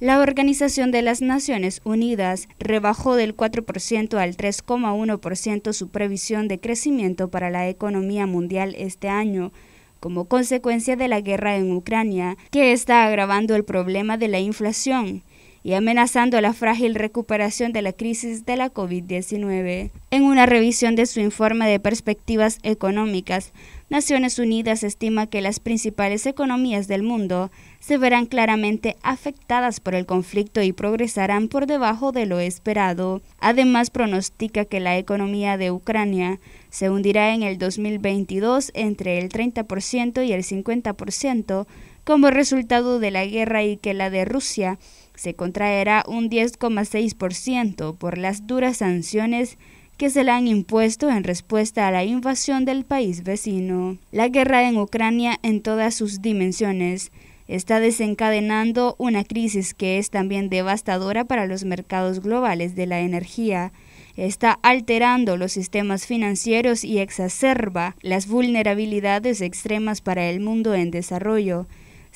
La Organización de las Naciones Unidas rebajó del 4% al 3,1% su previsión de crecimiento para la economía mundial este año, como consecuencia de la guerra en Ucrania, que está agravando el problema de la inflación y amenazando la frágil recuperación de la crisis de la COVID-19. En una revisión de su informe de perspectivas económicas, Naciones Unidas estima que las principales economías del mundo se verán claramente afectadas por el conflicto y progresarán por debajo de lo esperado. Además, pronostica que la economía de Ucrania se hundirá en el 2022 entre el 30% y el 50% como resultado de la guerra y que la de Rusia se contraerá un 10,6% por las duras sanciones que se le han impuesto en respuesta a la invasión del país vecino. La guerra en Ucrania en todas sus dimensiones está desencadenando una crisis que es también devastadora para los mercados globales de la energía, está alterando los sistemas financieros y exacerba las vulnerabilidades extremas para el mundo en desarrollo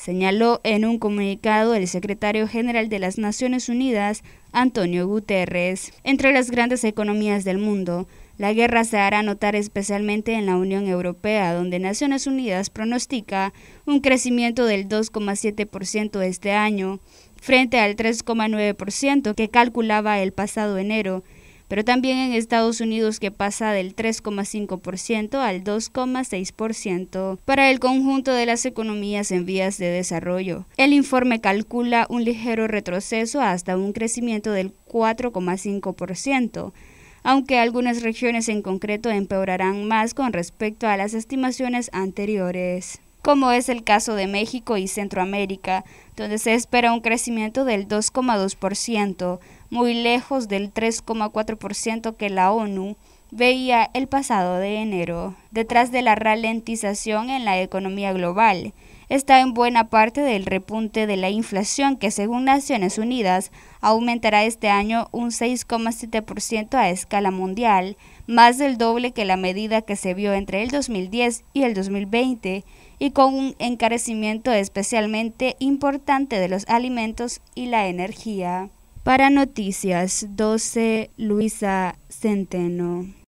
señaló en un comunicado el secretario general de las Naciones Unidas, Antonio Guterres. Entre las grandes economías del mundo, la guerra se hará notar especialmente en la Unión Europea, donde Naciones Unidas pronostica un crecimiento del 2,7% este año, frente al 3,9% que calculaba el pasado enero pero también en Estados Unidos que pasa del 3,5% al 2,6% para el conjunto de las economías en vías de desarrollo. El informe calcula un ligero retroceso hasta un crecimiento del 4,5% aunque algunas regiones en concreto empeorarán más con respecto a las estimaciones anteriores como es el caso de México y Centroamérica, donde se espera un crecimiento del 2,2%, muy lejos del 3,4% que la ONU veía el pasado de enero. Detrás de la ralentización en la economía global está en buena parte del repunte de la inflación que según Naciones Unidas aumentará este año un 6,7% a escala mundial, más del doble que la medida que se vio entre el 2010 y el 2020 y con un encarecimiento especialmente importante de los alimentos y la energía. Para Noticias doce Luisa Centeno.